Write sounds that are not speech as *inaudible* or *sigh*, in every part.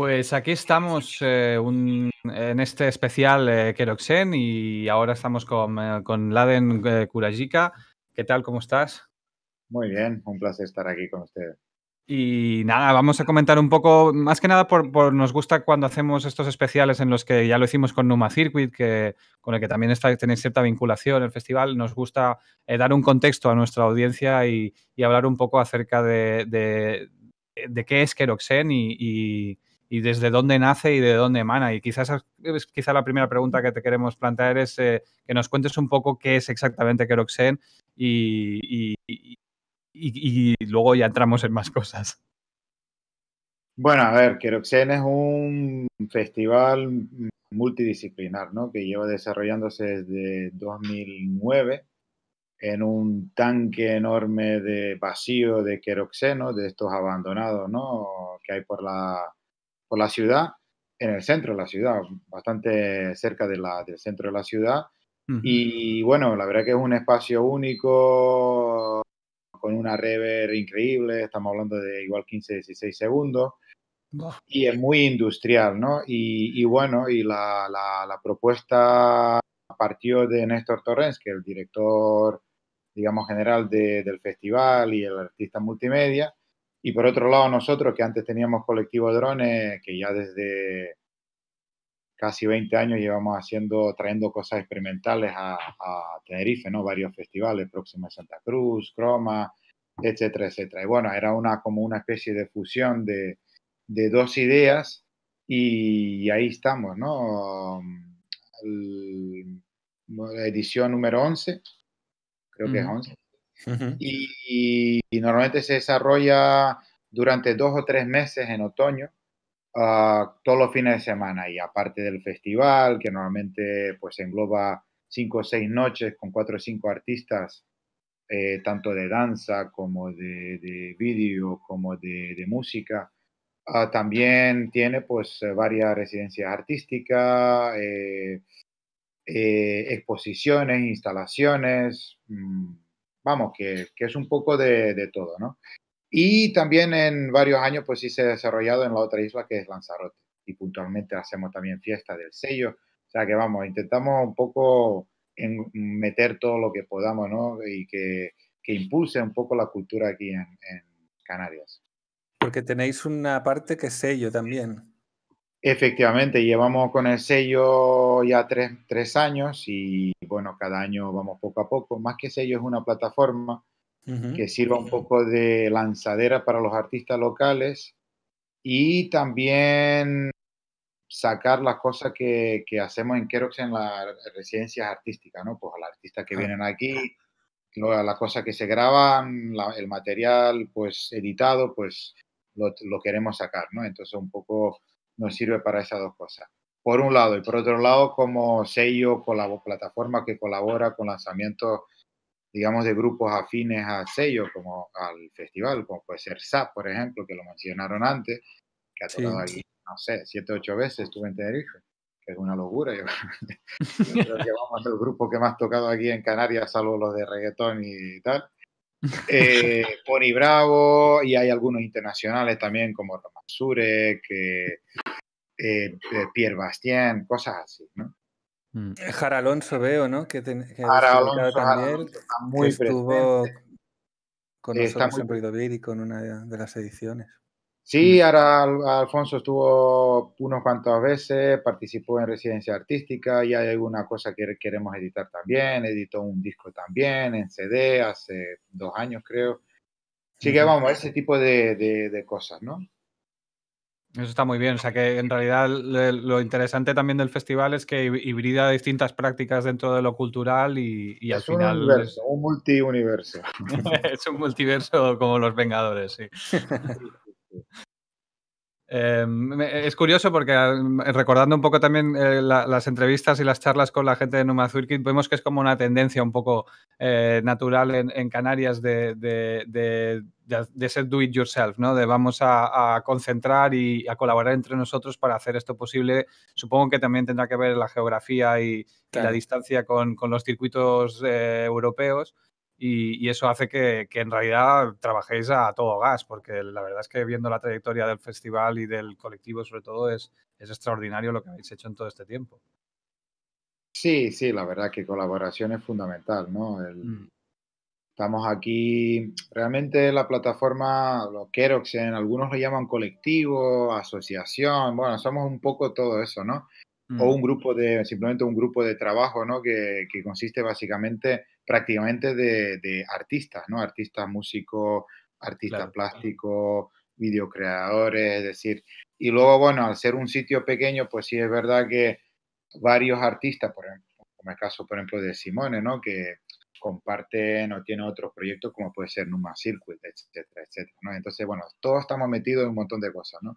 Pues aquí estamos eh, en este especial eh, y ahora estamos con, eh, Laden eh, Kurajika. ¿Qué tal? ¿Cómo estás? Muy bien, un placer estar aquí con ustedes. Y nada, vamos a comentar un poco, más que nada por, nos gusta cuando hacemos estos especiales en los que ya lo hicimos con Numa Circuit, que, con el que también tenéis cierta vinculación el festival, nos gusta dar un contexto a nuestra audiencia y, hablar un poco acerca de, qué es Keroxen y, y desde dónde nace y de dónde emana. Y quizás la primera pregunta que te queremos plantear es eh, que nos cuentes un poco qué es exactamente Keroxen y, luego ya entramos en más cosas. Bueno, a ver, Keroxen es un festival multidisciplinar, ¿no? Que lleva desarrollándose desde 2009 en un tanque enorme de vacío de queroxeno, de estos abandonados, ¿no? Que hay por la, por la ciudad, en el centro de la ciudad, bastante cerca de la, del centro de la ciudad. Y bueno, la verdad que es un espacio único, con una rever increíble, estamos hablando de igual 15, 16 segundos. Y es muy industrial, ¿no? Y, bueno, y la, propuesta partió de Néstor Torrens, que es el director, digamos, general del festival y el artista multimedia, y por otro lado, nosotros que antes teníamos colectivo drones, que ya desde casi 20 años llevamos haciendo, trayendo cosas experimentales a, Tenerife, ¿no? Varios festivales, Próxima a Santa Cruz, Croma, etcétera, etcétera. Y bueno, era una, como una especie de fusión de, dos ideas y ahí estamos, ¿no? la edición número 11, creo que es 11, y, normalmente se desarrolla durante dos o tres meses en otoño, ah, todos los fines de semana. Y aparte del festival, que normalmente pues engloba cinco o seis noches con cuatro o cinco artistas, eh, tanto de danza como de, de vídeo, como de, música. Ah, también tiene pues varias residencias artísticas, eh, eh, exposiciones, instalaciones. Mm, vamos, que, que es un poco de, de, todo, ¿no? Y también en varios años, pues sí se ha desarrollado en la otra isla que es Lanzarote. Y puntualmente hacemos también fiesta del sello. O sea que vamos, intentamos un poco en meter todo lo que podamos, ¿no? Y que, que impulse un poco la cultura aquí en, en Canarias. Porque tenéis una parte que es sello también. Efectivamente, llevamos con el sello ya tres, años y bueno, cada año vamos poco a poco. Más que sello es una plataforma que sirva un poco de lanzadera para los artistas locales y también sacar las cosas que, que hacemos en Kerox en las residencias artísticas, ¿no? Pues a los artistas que vienen aquí, las cosas que se graban, el material pues editado, pues lo queremos sacar, ¿no? Entonces un poco nos sirve para esas dos cosas. Por un lado, y por otro lado, como sello, la plataforma que colabora con lanzamientos, digamos, de grupos afines a sello, como al festival, como puede ser SAP, por ejemplo, que lo mencionaron antes, que ha tocado aquí, no sé, siete, ocho veces estuve en Tenerife, que es una locura. *laughs* Yo, *laughs* creo que grupo que más tocado aquí en Canarias, salvo los de reggaetón y tal. Eh, Pony Bravo, y hay algunos internacionales también como Roman Surek, eh, eh, Pierre Bastien, cosas así, ¿no? Mm. Jara Alonso veo, ¿no? Que, Jara Alonso, también, muy que estuvo con nosotros muy... en ver y con una de las ediciones. Sí, mm. ahora Alfonso estuvo unos cuantos veces, participó en residencia artística y hay alguna cosa que queremos editar también, editó un disco también en CD hace dos años creo. Así que vamos, ese tipo de, cosas, ¿no? Eso está muy bien, o sea que en realidad lo interesante también del festival es que hibrida distintas prácticas dentro de lo cultural y, al final... Un universo, un multiuniverso. *laughs* es un multiverso como los Vengadores, sí. *laughs* Eh, es curioso porque eh, recordando un poco también eh, las entrevistas y las charlas con la gente de Zurkit, vemos que es como una tendencia un poco natural en, Canarias de, de, do it yourself, ¿no? De vamos a, concentrar y a colaborar entre nosotros para hacer esto posible. Supongo que también tendrá que ver la geografía y, la distancia con los circuitos europeos y, eso hace que, en realidad trabajéis a todo gas, porque la verdad es que viendo la trayectoria del festival y del colectivo sobre todo es, extraordinario lo que habéis hecho en todo este tiempo. Sí, sí, la verdad es que colaboración es fundamental, ¿no? Mm. Estamos aquí, realmente la plataforma, lo que en algunos lo llaman colectivo, asociación, bueno, somos un poco todo eso, ¿no? O mm. un grupo de, simplemente un grupo de trabajo, ¿no? que consiste básicamente prácticamente de, artistas, ¿no? Artistas músicos, artistas plásticos, videocreadores, es decir. Y luego, bueno, al ser un sitio pequeño, pues sí es verdad que varios artistas, por ejemplo, como el caso, por ejemplo, de Simone, ¿no? Que comparten o tienen otros proyectos como puede ser Numa Circuit, etcétera, etcétera, Entonces, bueno, todos estamos metidos en un montón de cosas, ¿no?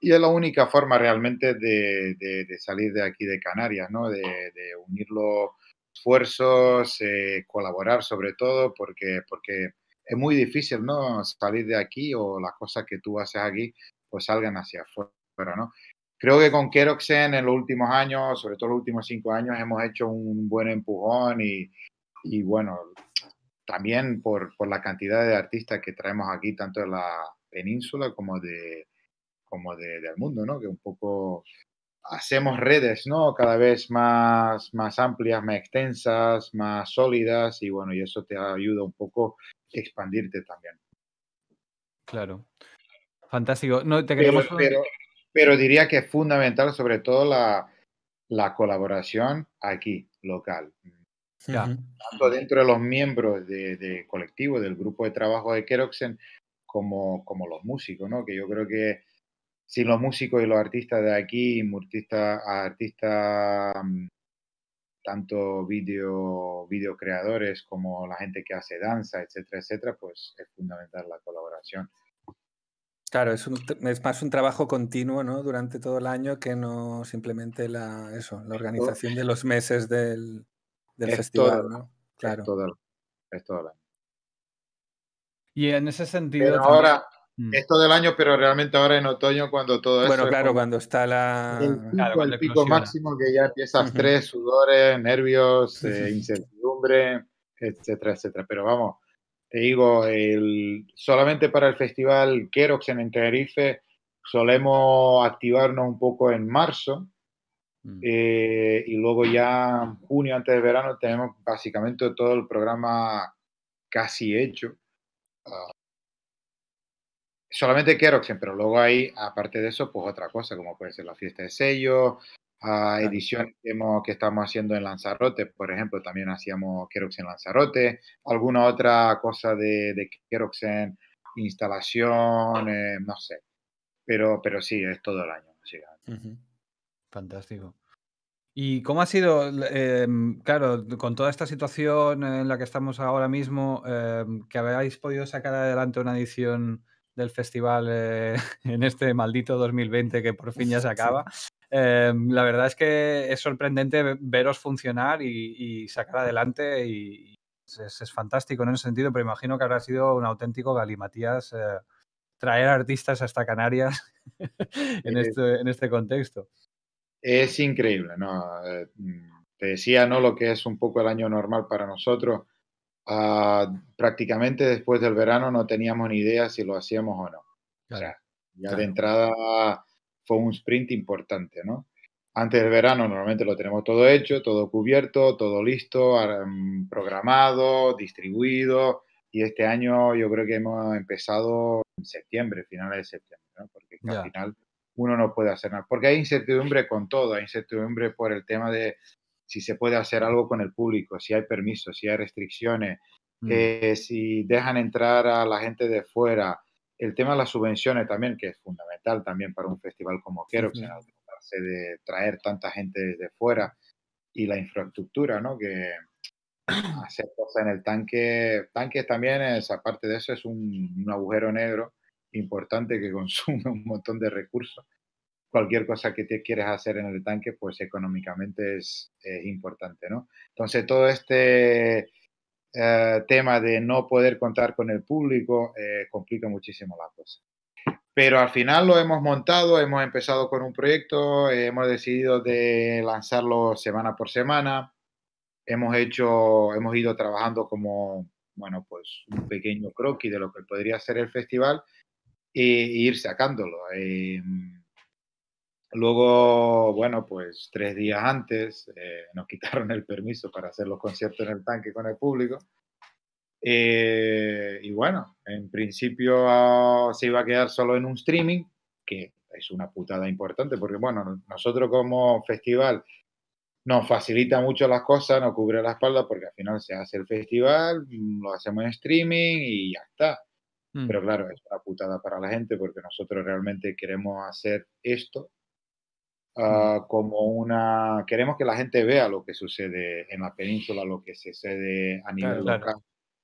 Y es la única forma realmente de, salir de aquí de Canarias, ¿no? De, de unirlo esfuerzos, eh, colaborar sobre todo, porque, porque es muy difícil ¿no? salir de aquí o las cosas que tú haces aquí pues salgan hacia afuera. ¿no? Creo que con Keroxen en los últimos años, sobre todo los últimos cinco años, hemos hecho un buen empujón y, bueno, también por, la cantidad de artistas que traemos aquí, tanto de la península como de como de, del mundo, ¿no? Que un poco hacemos redes, ¿no? Cada vez más, más amplias, más extensas, más sólidas y bueno, y eso te ayuda un poco a expandirte también. Claro. Fantástico. No, te queremos... pero, pero, diría que es fundamental sobre todo la, colaboración aquí, local. Tanto dentro de los miembros de, colectivo, del grupo de trabajo de Keroxen, como, como los músicos, ¿no? Que yo creo que si los músicos y los artistas de aquí, artistas mm, tanto video, video creadores como la gente que hace danza, etcétera, etcétera, pues es fundamental la colaboración. Claro, es, más un trabajo continuo ¿no? durante todo el año que no simplemente la, la organización de los meses del, del festival. ¿no? claro. Es todo, el año. Y en ese sentido. ahora, Mm. Esto del año, pero realmente ahora en otoño, cuando todo Bueno, claro, cuando está la. El pico, máximo que ya empiezas tres, sudores, nervios, eh, incertidumbre, etcétera, etcétera. Pero vamos, te digo, el, solamente para el festival Kerox en Tenerife solemos activarnos un poco en marzo. Mm. Eh, y luego ya junio antes de verano tenemos básicamente todo el programa casi hecho. Ah, solamente Keroxen, pero luego hay, aparte de eso, pues otra cosa, como puede ser la fiesta de sello, ediciones que, que, estamos haciendo en Lanzarote, por ejemplo, también hacíamos Keroxen Lanzarote, alguna otra cosa de, de Keroxen, instalación, eh, no sé. Pero, pero sí, es todo el año. Fantástico. ¿Y cómo ha sido, em, claro, con toda esta situación en la que estamos ahora mismo, em, que habéis podido sacar adelante una edición del festival eh, *laughs* en este maldito 2020 que por fin ya se *laughs* acaba. Em, la verdad es que es sorprendente veros funcionar y, sacar adelante y, pues es, fantástico en ese sentido, pero imagino que habrá sido un auténtico galimatías eh, traer artistas hasta Canarias *laughs* en, este, en este contexto. Es increíble, ¿no? Eh, mm, te decía, ¿no? Lo que es un poco el año normal para nosotros Ah, prácticamente después del verano no teníamos ni idea si lo hacíamos o no. ya de entrada fue un sprint importante, ¿no? Antes del verano normalmente lo tenemos todo hecho, todo cubierto, todo listo, mm, programado, distribuido. Y este año yo creo que hemos empezado en septiembre, finales de septiembre, porque al final uno no puede hacer nada. Porque hay incertidumbre con todo, hay incertidumbre por el tema de si se puede hacer algo con el público, si hay permisos, si hay restricciones, mm. eh, si dejan entrar a la gente de fuera. El tema de las subvenciones también, que es fundamental también para un festival como Quiero, sí, de traer tanta gente desde fuera y la infraestructura, ¿no? Que *clears throat* hacer cosas en el tanque, tanque también es, aparte de eso, es un agujero negro importante que *laughs* consume un montón de recursos cualquier cosa que te quieres hacer en el tanque, pues económicamente es, importante, ¿no? Entonces, todo este eh, tema de no poder contar con el público eh, complica muchísimo la cosa. Pero al final lo hemos montado, hemos empezado con un proyecto, hemos decidido de lanzarlo semana por semana, hemos hecho, hemos ido trabajando como, bueno, pues un pequeño croquis de lo que podría ser el festival e, e ir sacándolo eh, Luego, bueno, pues tres días antes eh, nos *laughs* quitaron el permiso para hacer los conciertos en el tanque con el público. Eh, y bueno, en principio ah, se iba a quedar solo en un streaming, que es una putada importante, porque bueno, nosotros como festival nos facilita mucho las cosas, nos cubre la espalda, porque al final se hace el festival, mm, lo hacemos en streaming y ya está. Mm. Pero claro, es una putada para la gente, porque nosotros realmente queremos hacer esto Ah, como una... Queremos que la gente vea lo que sucede en la península, lo que sucede a nivel local,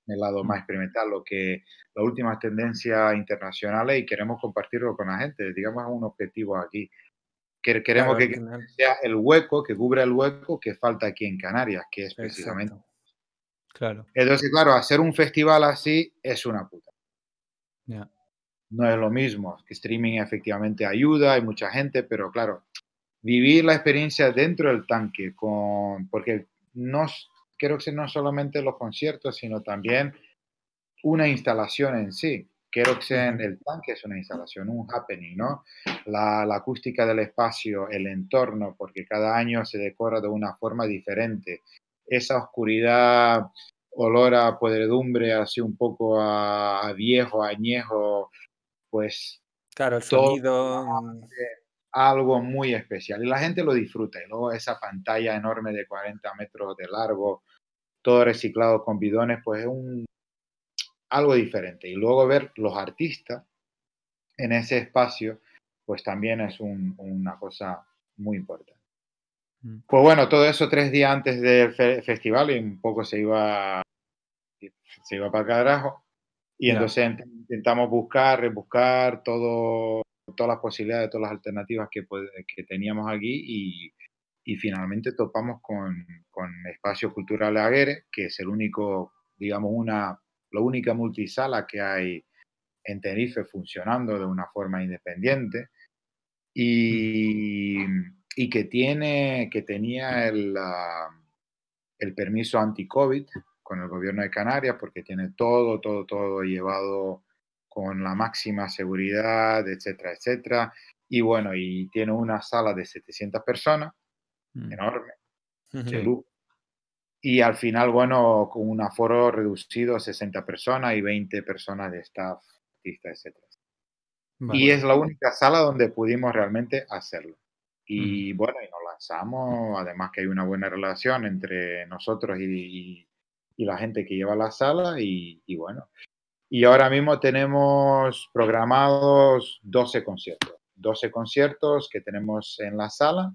en el lado más experimental, lo que las últimas tendencias internacionales y queremos compartirlo con la gente. Digamos, un objetivo aquí. Que, queremos que, sea el hueco, que cubra el hueco que falta aquí en Canarias, que es precisamente... Claro. Entonces, claro, hacer un festival así es una puta. No es lo mismo. Que streaming efectivamente ayuda, hay mucha gente, pero claro, vivir la experiencia dentro del tanque, con, porque no, creo que no solamente los conciertos, sino también una instalación en sí. quiero que en el tanque es una instalación, un happening, ¿no? La, la, acústica del espacio, el entorno, porque cada año se decora de una forma diferente. Esa oscuridad, olor a podredumbre, así un poco a, viejo, a añejo, pues... Claro, el sonido algo muy especial. Y la gente lo disfruta. Y luego esa pantalla enorme de 40 metros de largo, todo reciclado con bidones, pues es un, algo diferente. Y luego ver los artistas en ese espacio, pues también es una cosa muy importante. Mm. Pues bueno, todo eso tres días antes del festival y un poco se iba, se iba para el carajo. Y entonces intentamos buscar, rebuscar todo todas las posibilidades, todas las alternativas que, teníamos aquí y, finalmente topamos con, Espacio Cultural Aguere, que es el único, digamos, una, la única multisala que hay en Tenerife funcionando de una forma independiente y, que, tiene, que tenía el, el permiso anti-COVID con el gobierno de Canarias porque tiene todo, todo, todo llevado con la máxima seguridad, etcétera, etcétera. Y bueno, y tiene una sala de 700 personas, mm. enorme, Y al final, bueno, con un aforo reducido a 60 personas y 20 personas de staff, artistas, etcétera. Y es la única sala donde pudimos realmente hacerlo. Y bueno, y nos lanzamos, además que hay una buena relación entre nosotros y, la gente que lleva la sala y bueno, y ahora mismo tenemos programados 12 conciertos. 12 conciertos que tenemos en la sala,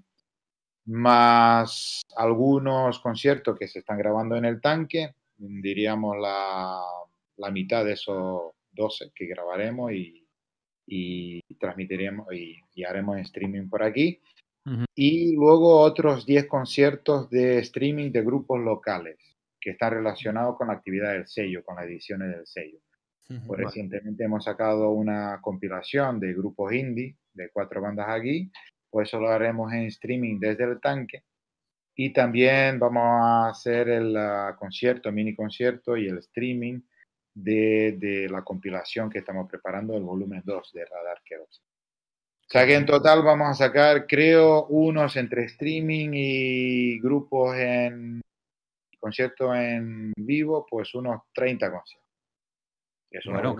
más algunos conciertos que se están grabando en el tanque, diríamos la, mitad de esos 12 que grabaremos y, transmitiremos y, y, haremos streaming por aquí. Y luego otros 10 conciertos de streaming de grupos locales que están relacionados con la actividad del sello, con las ediciones del sello. Pues recientemente hemos sacado una compilación de grupos indie, de cuatro bandas aquí, pues eso lo haremos en streaming desde el tanque. Y también vamos a hacer el ah, concierto, mini concierto y el streaming de, de, la compilación que estamos preparando, el volumen 2 de Radar Keros. O sea que en total vamos a sacar, creo, unos entre streaming y grupos en concierto en vivo, pues unos 30 conciertos bueno,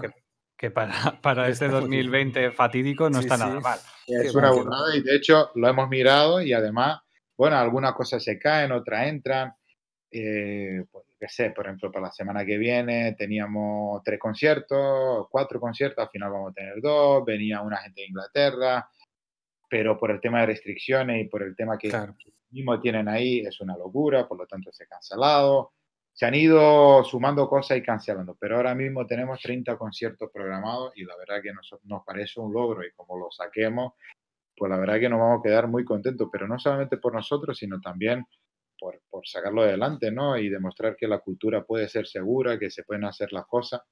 que, para, *laughs* para este 2020 fatídico no está nada mal. Es una burrada y de hecho lo hemos mirado y además, bueno, algunas cosas se caen, otras entran. Eh, pues, qué sé, por ejemplo, para la semana que viene teníamos tres conciertos, cuatro conciertos, al final vamos a tener dos, venía una gente de Inglaterra, pero por el tema de restricciones y por el tema que claro. mismo tienen ahí es una locura, por lo tanto se ha cancelado se han ido sumando cosas y cancelando, pero ahora mismo tenemos 30 conciertos programados y la verdad que nos, nos parece un logro y como lo saquemos, pues la verdad que nos vamos a quedar muy contentos, pero no solamente por nosotros, sino también por, sacarlo adelante, ¿no? Y demostrar que la cultura puede ser segura, que se pueden hacer las cosas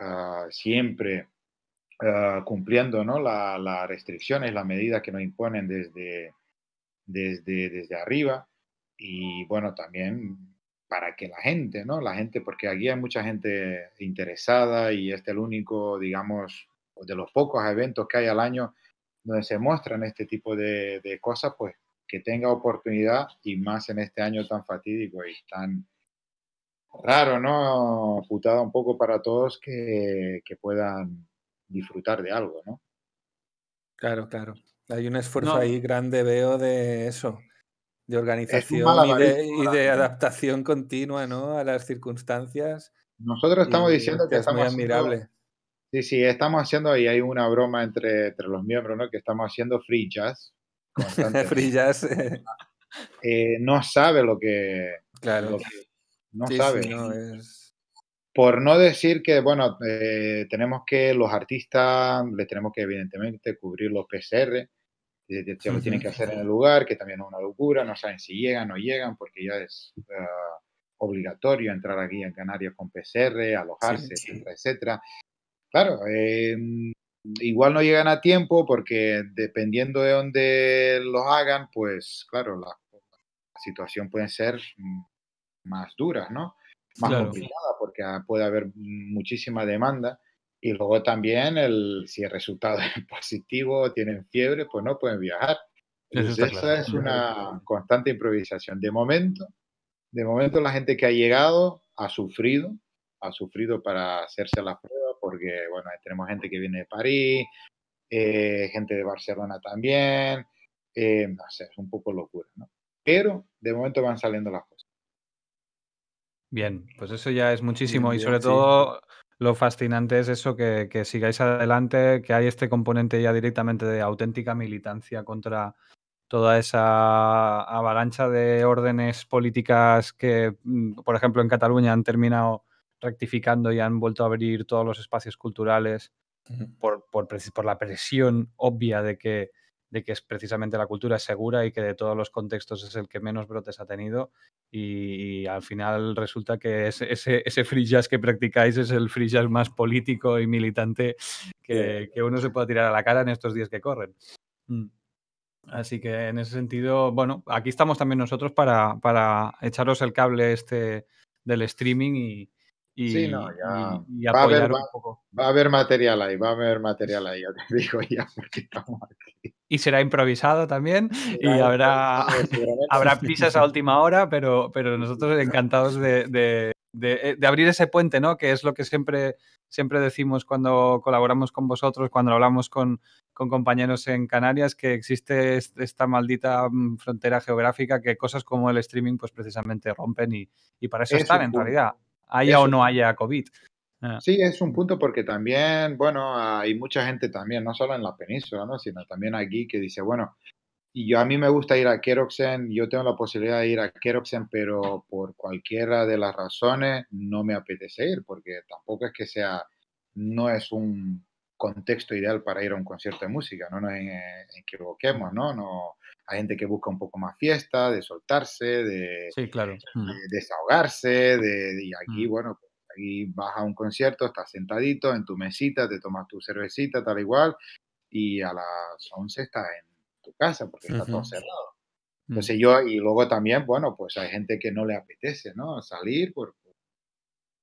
ah, siempre ah, cumpliendo, ¿no? Las restricciones, las medidas que nos imponen desde, desde, desde arriba. Y bueno, también para que la gente, ¿no? La gente, porque aquí hay mucha gente interesada y este es el único, digamos, pues, de los pocos eventos que hay al año donde se muestran este tipo de, cosas, pues que tenga oportunidad y más en este año tan fatídico y tan raro, ¿no? Putada un poco para todos que, puedan disfrutar de algo, ¿no? Claro, claro. Hay un esfuerzo ahí grande, veo, de eso, de organización y de, adaptación continua ¿no? a las circunstancias. Nosotros estamos diciendo que, es estamos admirable. sí, sí, estamos haciendo, y hay una broma entre, los miembros, ¿no? que estamos haciendo free jazz. *laughs* free jazz. Eh, no sabe lo que... Claro. no sabe. Por no decir que, bueno, eh, tenemos que los artistas, les tenemos que evidentemente cubrir los PCR, se lo tienen que hacer en el lugar, que también es una locura, no saben si llegan o no llegan, porque ya es ah, obligatorio entrar aquí en Canarias con PCR, alojarse, etcétera, etcétera. Claro, em, igual no llegan a tiempo porque dependiendo de dónde los hagan, pues claro, la, situación puede ser más dura, ¿no? Más complicada porque ah, puede haber muchísima demanda y luego también, el, si el resultado *laughs* es positivo, tienen fiebre, pues no pueden viajar. esa es una constante improvisación. De momento, de momento la gente que ha llegado ha sufrido, ha sufrido para hacerse las pruebas, porque, bueno, tenemos gente que viene de París, eh, gente de Barcelona también, eh, no sé, es un poco locura, ¿no? Pero de momento van saliendo las cosas. Bien, pues eso ya es muchísimo y sobre todo lo fascinante es eso, que, sigáis adelante, que hay este componente ya directamente de auténtica militancia contra toda esa avalancha de órdenes políticas que, mm, por ejemplo, en Cataluña han terminado rectificando y han vuelto a abrir todos los espacios culturales por, por, la presión obvia de que de que es precisamente la cultura segura y que de todos los contextos es el que menos brotes ha tenido y, al final resulta que ese, ese, free jazz que practicáis es el free jazz más político y militante que, uno se puede tirar a la cara en estos días que corren. Mm. Así que en ese sentido, bueno, aquí estamos también nosotros para, para echaros el cable este del streaming y, y, sí, no, ya. va, a haber, material ahí, va a haber material ahí, ya te *laughs* digo ya, porque estamos aquí. Y será improvisado también y habrá, pisas *laughs* habrá a última hora, pero, pero nosotros *laughs* encantados eh, de, abrir ese puente, ¿no? Que es lo que siempre, siempre decimos cuando colaboramos con vosotros, cuando hablamos con, compañeros en Canarias, que existe esta maldita mm, frontera geográfica que cosas como el streaming pues precisamente rompen y, para eso están en realidad haya o no haya COVID. Ah. Sí, es un punto porque también, bueno, hay mucha gente también, no solo en la península, sino también aquí que dice, bueno, y yo a mí me gusta ir a Keroxen, yo tengo la posibilidad de ir a Keroxen, pero por cualquiera de las razones no me apetece ir, porque tampoco es que sea, no es un contexto ideal para ir a un concierto de música, no nos eh, equivoquemos, ¿no? no hay gente que busca un poco más fiesta, de soltarse, de, claro. Eh, mm. desahogarse, de, y aquí, mm. bueno, aquí vas a un concierto, estás sentadito en tu mesita, te tomas tu cervecita, tal igual, y a las 11 estás en tu casa porque está todo cerrado. Mm. Entonces yo, y luego también, bueno, pues hay gente que no le apetece, ¿no? Salir por,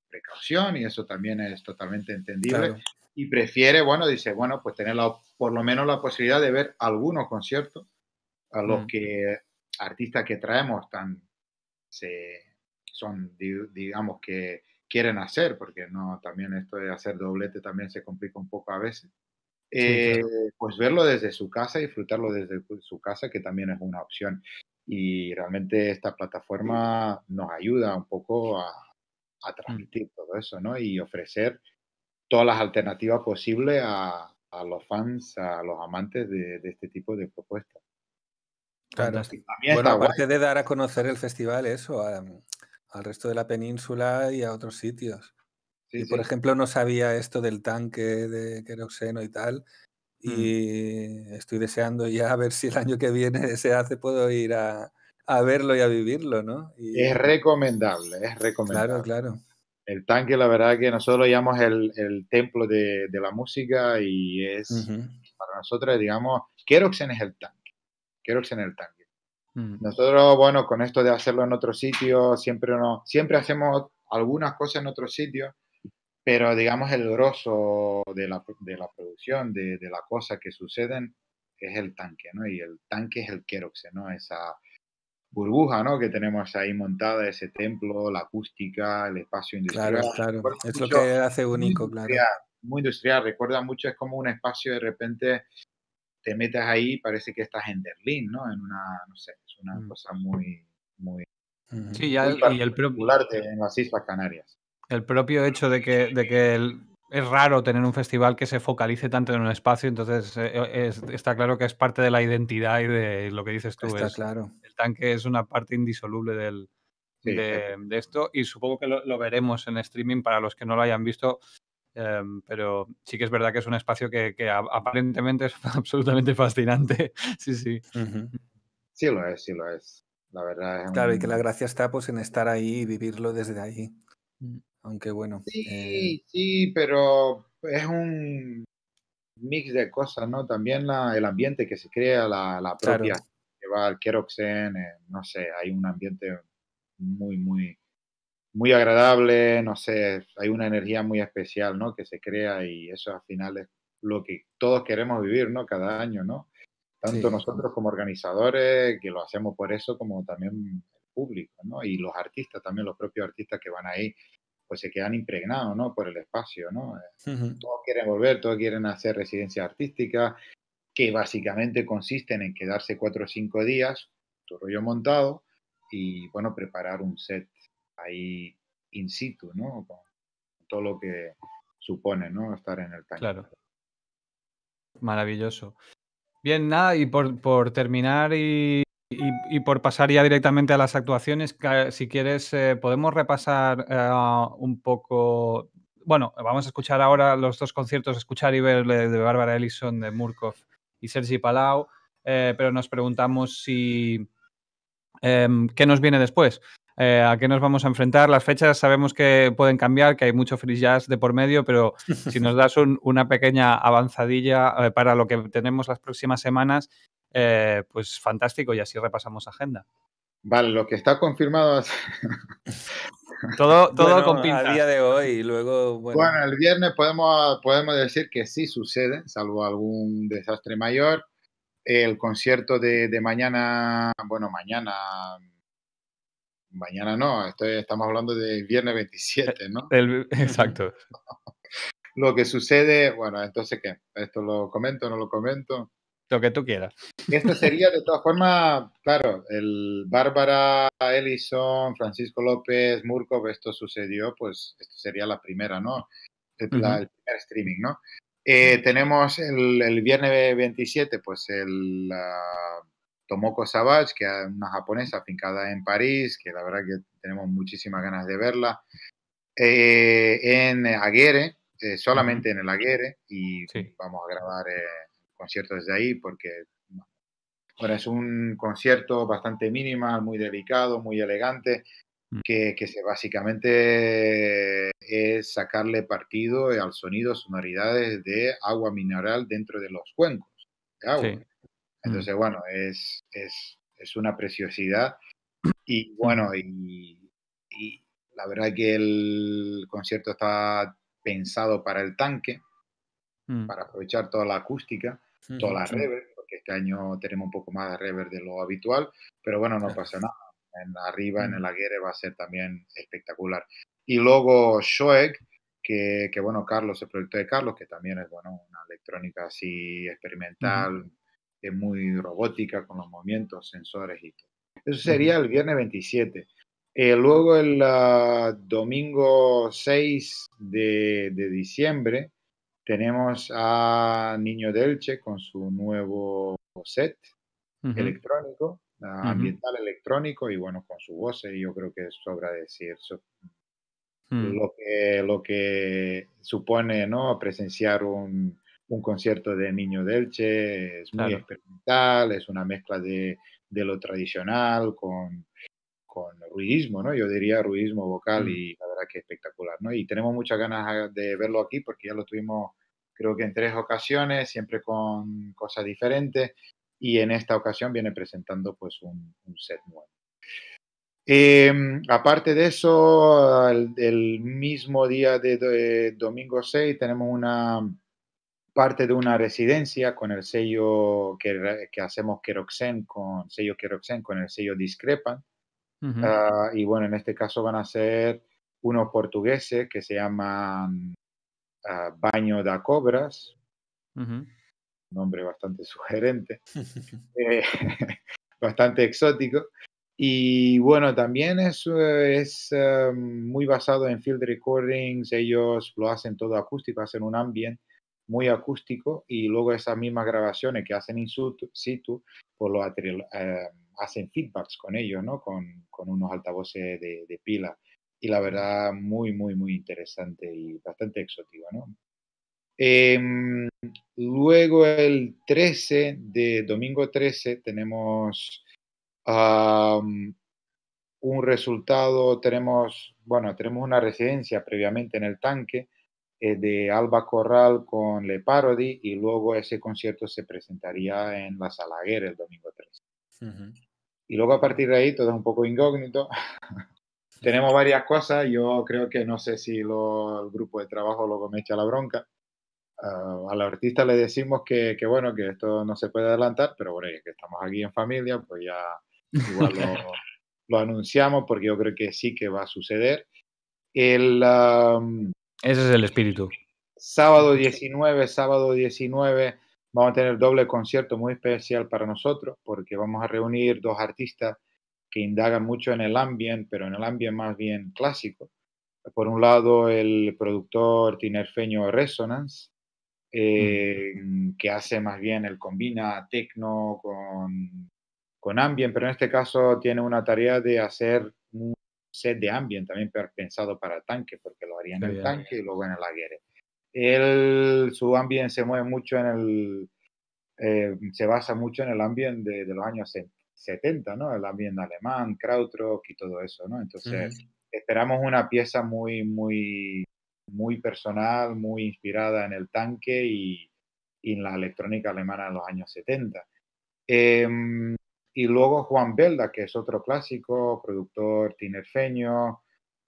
precaución y eso también es totalmente entendible y prefiere, bueno, dice, bueno, pues tener por lo menos la posibilidad de ver algunos conciertos a los mm. que artistas que traemos tan se, son, digamos, que quieren hacer, porque no, también esto de hacer doblete también se complica un poco a veces. Eh, pues verlo desde su casa, disfrutarlo desde su casa, que también es una opción. Y realmente esta plataforma nos ayuda un poco a, mm. transmitir todo eso, ¿no? Y ofrecer todas las alternativas posibles a, los fans, a los amantes de, este tipo de propuestas. Bueno, aparte de dar a conocer el festival, eso, al resto de la península y a otros sitios. y por ejemplo, no sabía esto del tanque de queroxeno y tal. Mm. Y estoy deseando ya ver si el año que viene se hace, puedo ir a, verlo y a vivirlo, ¿no? Es recomendable, es recomendable. Claro, claro el tanque, la verdad que nosotros lo llamamos el, el templo de, de, la música y es para nosotros, digamos, Keroxen es el tanque. Keroxen es el tanque. Mm. Nosotros, bueno, con esto de hacerlo en otro sitio, siempre, no, siempre hacemos algunas cosas en otro sitio, pero digamos el grosso de la, de la producción, de, de las cosas que suceden, es el tanque, ¿no? Y el tanque es el Keroxen, ¿no? Esa, burbuja ¿no? que tenemos ahí montada, ese templo, la acústica, el espacio industrial. Claro, claro, es lo que hace único, claro. Muy industrial, recuerda mucho, es como un espacio de repente te metes ahí, parece que estás en Berlín, ¿no? En una, no sé, es una mm. cosa muy, muy... Sí, ya y el En las Islas Canarias. El propio hecho de que, de que es raro tener un festival que se focalice tanto en un espacio, entonces eh, eh, está claro que es parte de la identidad y de lo que dices tú. Está claro tanque es una parte indisoluble del, de, esto y supongo que lo, veremos en streaming para los que no lo hayan visto. Em, pero sí que es verdad que es un espacio que, aparentemente es *laughs* absolutamente fascinante. *laughs* sí, sí. Sí lo es, sí lo es. La verdad es Claro, y que la gracia está pues en estar ahí y vivirlo desde ahí Aunque bueno. Eh, sí, pero es un mix de cosas, ¿no? También la, el ambiente que se crea, la, la propia va al Keroxen, eh, no sé, hay un ambiente muy, muy, muy agradable, no sé, hay una energía muy especial, ¿no? Que se crea y eso al final es lo que todos queremos vivir, ¿no? Cada año, ¿no? Tanto nosotros como organizadores, que lo hacemos por eso, como también el público, ¿no? Y los artistas también, los propios artistas que van ahí, pues se quedan impregnados, ¿no? Por el espacio, ¿no? Eh, todos quieren volver, todos quieren hacer residencias artísticas, que básicamente consisten en quedarse cuatro o cinco días, tu rollo montado, y bueno, preparar un set ahí in situ, ¿no? todo lo que supone, ¿no? Estar en el tanque. Claro. Maravilloso. Bien, nada, y por, por terminar y, por pasar ya directamente a las actuaciones, si quieres, eh, podemos repasar eh, un poco. Bueno, vamos a escuchar ahora los dos conciertos, escuchar y ver eh, de Bárbara Ellison, de Murkov y Sergi Palau, eh, pero nos preguntamos si em, qué nos viene después. Eh, a qué nos vamos a enfrentar. Las fechas sabemos que pueden cambiar, que hay mucho free jazz de por medio, pero *laughs* si nos das una pequeña avanzadilla eh, para lo que tenemos las próximas semanas, pues fantástico y así repasamos agenda. Vale, lo que está confirmado es... *laughs* todo todo A día de hoy y luego... Bueno. el viernes podemos, podemos decir que sí sucede, salvo algún desastre mayor. El concierto de, de mañana, bueno, mañana mañana no, estoy, estamos hablando de viernes 27, ¿no? *laughs* El, exacto. *laughs* lo que sucede, bueno, entonces, ¿qué? ¿Esto lo comento o no lo comento? lo que tú quieras. Esto sería, de todas formas, claro, el Bárbara Ellison, Francisco López, Murkov, esto sucedió, pues esto sería la primera, ¿no? El primer streaming, ¿no? Eh, tenemos el, viernes 27, pues el Tomoko Savage, que es una japonesa afincada en París, que la verdad que tenemos muchísimas ganas de verla, eh, en Aguere, eh, solamente en el Aguere, y vamos a grabar concierto desde ahí, porque es un concierto bastante mínimo, muy delicado, muy elegante, mm. que, se básicamente es sacarle partido al sonido, sonoridades de agua mineral dentro de los cuencos. De agua. Entonces, mm. bueno, es, una preciosidad. Y mm. bueno, y, la verdad que el concierto está pensado para el tanque, para aprovechar toda la acústica toda la todas porque este año tenemos un poco más de rever de lo habitual, pero bueno, no pasa nada. En arriba, en el Aguirre, va a ser también espectacular. Y luego Shoeg, que, que, bueno, Carlos, el proyecto de Carlos, que también es bueno, una electrónica así experimental, es eh, muy robótica con los movimientos, sensores y todo. Eso sería el viernes 27. Eh, luego el ah, domingo 6 de diciembre tenemos a Niño Delche con su nuevo set electrónico, ah, ambiental electrónico, y bueno, con voz, y yo creo que sobra decir hmm. lo, que, lo que supone ¿no? presenciar un, un concierto de Niño Delche, es muy experimental, es una mezcla de, de lo tradicional con con ruidismo, ¿no? Yo diría ruidismo vocal mm. y la verdad que espectacular, ¿no? Y tenemos muchas ganas ah, de verlo aquí porque ya lo tuvimos creo que en tres ocasiones, siempre con cosas diferentes y en esta ocasión viene presentando pues un, set nuevo. Em, aparte de eso, el, mismo día de, domingo 6 tenemos una parte de una residencia con el sello que, que hacemos Queroxen con sello Keroxen, con el sello Discrepan Ah, y bueno, en este caso van a ser unos portugueses que se llaman ah, Baño da Cobras, nombre bastante *laughs* sugerente, *laughs* eh, *laughs* bastante exótico. Y bueno, también es, eh, es em, muy basado en field recordings, ellos lo hacen todo acústico, hacen un ambiente muy acústico y luego esas mismas grabaciones que hacen in situ, por pues lo, em, hacen feedbacks con ellos, ¿no? Con, unos altavoces de, pila. Y la verdad, muy, muy, muy interesante y bastante exótico, ¿no? Em, luego el 13 de domingo 13 tenemos un resultado, tenemos, bueno, tenemos una residencia previamente en el tanque eh, de Alba Corral con Le Parody y luego ese concierto se presentaría en la Salaguer el domingo 13. Y luego a partir de ahí todo es un poco incógnito. Tenemos varias cosas. Yo creo que no sé si lo, el grupo de trabajo luego me echa la bronca. Ah, a la artista le decimos que, bueno, que esto no se puede adelantar, pero bueno, ya que estamos aquí en familia, pues ya igual lo, *laughs* anunciamos porque yo creo que sí que va a suceder. El, ah, Ese es el espíritu. Sábado 19, sábado 19 Vamos a tener doble concierto muy especial para nosotros porque vamos a reunir dos artistas que indagan mucho en el ambiente, pero en el ambiente más bien clásico. Por un lado, el productor tinerfeño Resonance, eh, que hace más bien el combina techno con, con ambient, pero en este caso tiene una tarea de hacer un set de ambiente también pensado para el tanque, porque lo haría en el tanque y luego en el aguere él, su ambiente se mueve mucho en el, eh, se basa mucho en el ambiente de, los años 70, ¿no? El ambiente alemán, Krautrock y todo eso, ¿no? Entonces, esperamos una pieza muy, muy, muy personal, muy inspirada en el tanque y, en la electrónica alemana de los años 70. Em, y luego Juan Belda, que es otro clásico, productor tinerfeño,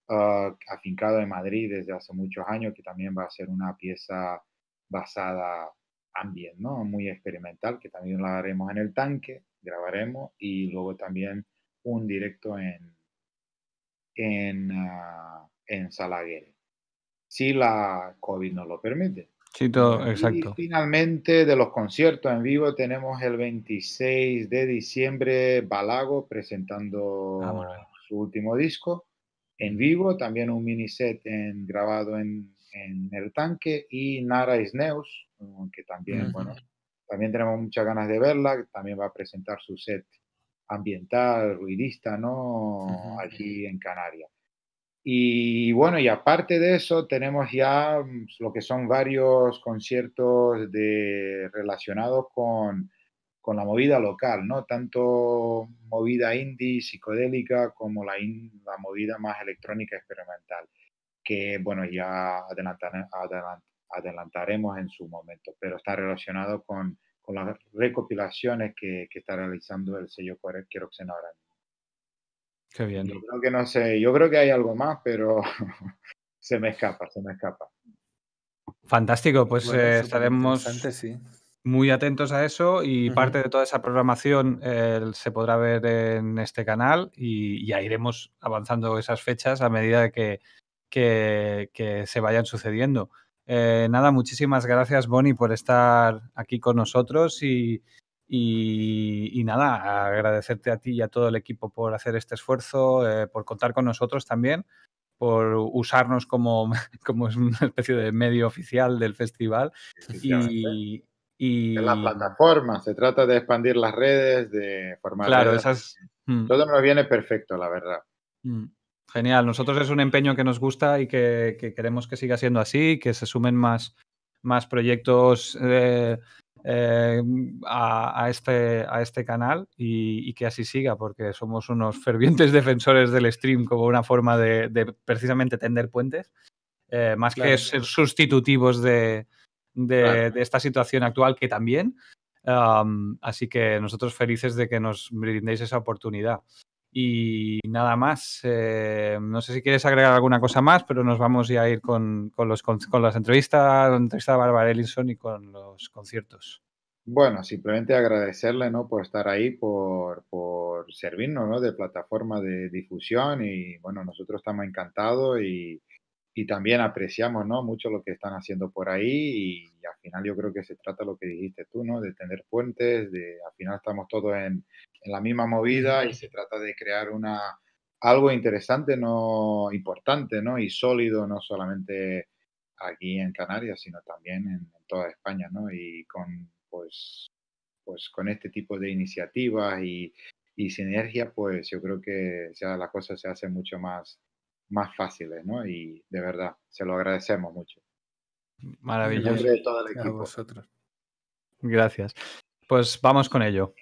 Ah, afincado en Madrid desde hace muchos años, que también va a ser una pieza basada ambient, ¿no? Muy experimental, que también la haremos en el tanque, grabaremos y luego también un directo en, en, ah, en si la COVID nos lo permite. Sí, todo, exacto. Y finalmente, de los conciertos en vivo, tenemos el 26 de diciembre Balago presentando ah, su último disco en vivo, también un mini set en, grabado en, en, el tanque y Nara Isneus, mm, que también, bueno, también tenemos muchas ganas de verla, que también va a presentar su set ambiental, ruidista, ¿no? Aquí en Canarias. Y bueno, y aparte de eso, tenemos ya mm, lo que son varios conciertos de, relacionados con con la movida local, ¿no? Tanto movida indie, psicodélica, como la, la movida más electrónica experimental, que, bueno, ya adelantaremos en su momento, pero está relacionado con, con las recopilaciones que, que, está realizando el sello Queroxen ahora mismo. Qué bien. Yo creo que no sé, yo creo que hay algo más, pero *laughs* se me escapa, se me escapa. Fantástico, pues eh, estaremos antes estaremos. Sí muy atentos a eso y parte de toda esa programación eh, se podrá ver en este canal y ya iremos avanzando esas fechas a medida que, que, se vayan sucediendo. Eh, nada, muchísimas gracias Bonnie por estar aquí con nosotros y, nada, agradecerte a ti y a todo el equipo por hacer este esfuerzo, eh, por contar con nosotros también por usarnos como, *laughs* como es una especie de medio oficial del festival. Y, y... En la plataforma, se trata de expandir las redes, de formar. Claro, mm. Todo nos viene perfecto, la verdad. Mm. Genial, nosotros es un empeño que nos gusta y que, queremos que siga siendo así, que se sumen más, más proyectos eh, eh, a, este, a este canal y, que así siga, porque somos unos *laughs* fervientes defensores del stream como una forma de, precisamente tender puentes, eh, más que ser sustitutivos de, de, esta situación actual que también. así que nosotros felices de que nos brindéis esa oportunidad. Y nada más, eh, no sé si quieres agregar alguna cosa más, pero nos vamos ya a ir con, los, con, las entrevistas, la entrevista de Bárbara Ellison y con los conciertos. Bueno, simplemente agradecerle ¿no? por estar ahí, por, por servirnos ¿no? de plataforma de difusión y bueno, nosotros estamos encantados y, y también apreciamos ¿no? mucho lo que están haciendo por ahí y, al final yo creo que se trata lo que dijiste tú, ¿no? de tener puentes, de al final estamos todos en, la misma movida y se trata de crear una algo interesante, no importante ¿no? y sólido, no solamente aquí en Canarias, sino también en, toda España, ¿no? Y con pues pues con este tipo de iniciativas y, y sinergia, pues yo creo que la cosa se hace mucho más más fáciles, ¿no? Y de verdad, se lo agradecemos mucho. Maravilloso. Gracias. Pues vamos con ello.